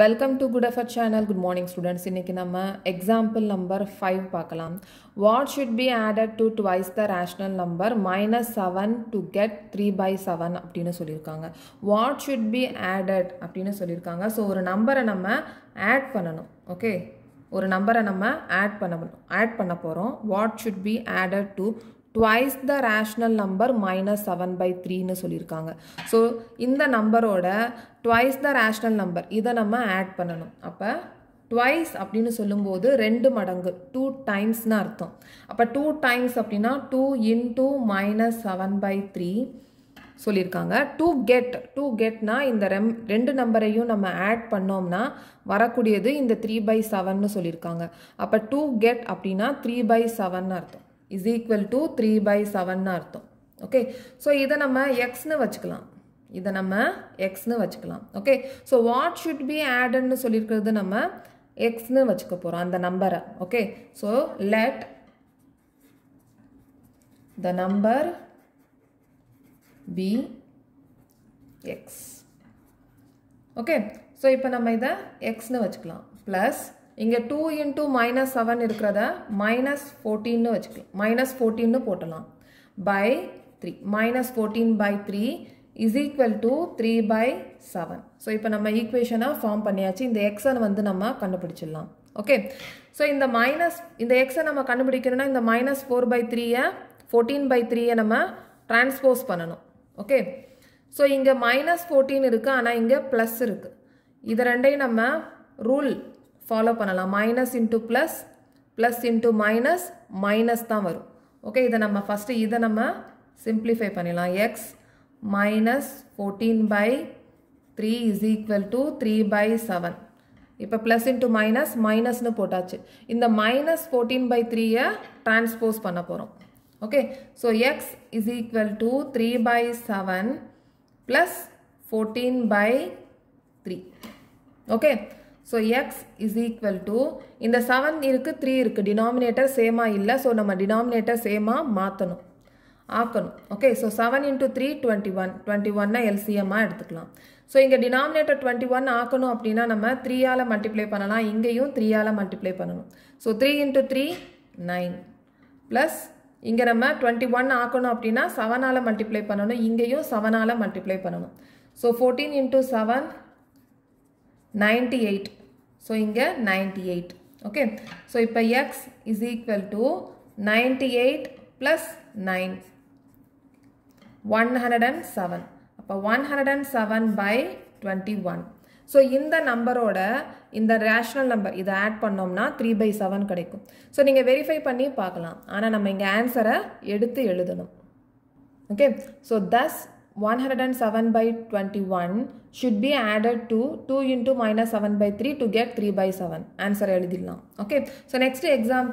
Welcome to good effort channel good morning students இன்றைக்கி நம்ம example number five பார்க்கலாம் what should be added to twice the rational number minus seven to get three by seven அப்படின்னு சொல்லியிருக்காங்க what should be added அப்படின்னு சொல்லியிருக்காங்க so ஒரு நம்பரை நம்ம ஆட் பண்ணணும் ஓகே ஒரு நம்பரை நம்ம ஆட் பண்ண ஆட் பண்ண போகிறோம் what should be added to twice the rational number minus seven by த்ரீன்னு சொல்லியிருக்காங்க ஸோ இந்த நம்பரோட ட்வைஸ் த ரேஷ்னல் நம்பர் இதை நம்ம ஆட் பண்ணணும் அப்போ ட்வைஸ் அப்படின்னு சொல்லும்போது ரெண்டு மடங்கு டூ டைம்ஸ்னு அர்த்தம் அப்போ டூ டைம்ஸ் அப்படின்னா two into minus seven by three சொல்லியிருக்காங்க டூ கெட் டூ கெட்னா இந்த ரெம் ரெண்டு நம்பரையும் நம்ம ஆட் பண்ணோம்னா வரக்கூடியது இந்த த்ரீ பை செவன்னு சொல்லியிருக்காங்க அப்போ டூ கெட் அப்படின்னா த்ரீ பை செவன் அர்த்தம் is equal to three by செவன்னு அர்த்தம் ஓகே ஸோ இதை நம்ம எக்ஸ்னு வச்சுக்கலாம் இதை நம்ம எக்ஸ்னு வச்சுக்கலாம் okay so what should be ஆடுன்னு சொல்லியிருக்கிறது நம்ம எக்ஸ்னு வச்சுக்க போகிறோம் அந்த நம்பரை okay so let the number be x okay so இப்போ நம்ம இதை எக்ஸ்னு வச்சுக்கலாம் ப்ளஸ் இங்கே டூ into மைனஸ் செவன் இருக்கிறத மைனஸ் ஃபோர்டீன்னு வச்சுக்கலாம் மைனஸ் ஃபோர்டீன்னு போட்டலாம் by three minus fourteen by three is equal to three by seven so இப்போ நம்ம equation ஃபார்ம் பண்ணியாச்சு இந்த x வந்து நம்ம கண்டுபிடிச்சிடலாம் ஓகே ஸோ இந்த மைனஸ் இந்த எக்ஸை நம்ம கண்டுபிடிக்கணும்னா இந்த மைனஸ் ஃபோர் பை த்ரீயை ஃபோர்டீன் பை த்ரீயை நம்ம transpose பண்ணணும் ஓகே ஸோ இங்கே மைனஸ் ஃபோர்டீன் இருக்குது ஆனால் இங்கே ப்ளஸ் இருக்குது இது ரெண்டையும் நம்ம ரூல் ஃபாலோ பண்ணலாம் minus into plus plus into minus minus தான் வரும் ஓகே இதை நம்ம ஃபஸ்ட்டு இதை நம்ம சிம்ப்ளிஃபை பண்ணிடலாம் x minus fourteen by three is equal to three by seven இப்போ ப்ளஸ் இன்ட்டு மைனஸ் மைனஸ்னு போட்டாச்சு இந்த மைனஸ் ஃபோர்டீன் பை த்ரீயை டிரான்ஸ்போஸ் பண்ண போகிறோம் okay so x is equal to three by seven plus fourteen by three okay so x is equal to இந்த seven இருக்குது three இருக்குது டினாமினேட்டர் சேமாக இல்லை ஸோ நம்ம டினாமினேட்டர் சேமாக மாற்றணும் ஆக்கணும் okay so seven into three twenty one twenty ஒன்னை எல்சிஎம்மாக எடுத்துக்கலாம் ஸோ இங்கே டினாமினேட்டர் டுவெண்ட்டி ஒன் ஆக்கணும் அப்படின்னா நம்ம த்ரீயால் மல்டிப்ளை பண்ணலாம் இங்கேயும் த்ரீயால் மல்டிப்ளை பண்ணணும் so three into three nine plus இங்கே நம்ம டுவெண்ட்டி ஒன் ஆக்கணும் அப்படின்னா செவனால் மல்டிப்ளை பண்ணணும் இங்கேயும் செவனால் மல்டிப்ளை பண்ணணும் so fourteen into seven ninety eight so இங்கே நைன்டி எயிட் ஓகே ஸோ இப்போ x is equal to ninety eight plus nine one hundred and seven அப்போ one hundred and seven by twenty one so இந்த நம்பரோட இந்த rational number இதை add பண்ணோம்னா three by seven கிடைக்கும் so நீங்கள் verify பண்ணி பார்க்கலாம் ஆனால் நம்ம இங்கே ஆன்சரை எடுத்து எழுதணும் okay so thus 107 by 21 should be added to 2 into minus 7 by 3 to get 3 by 7. Answer எழுதில்லாம். Okay. So next example.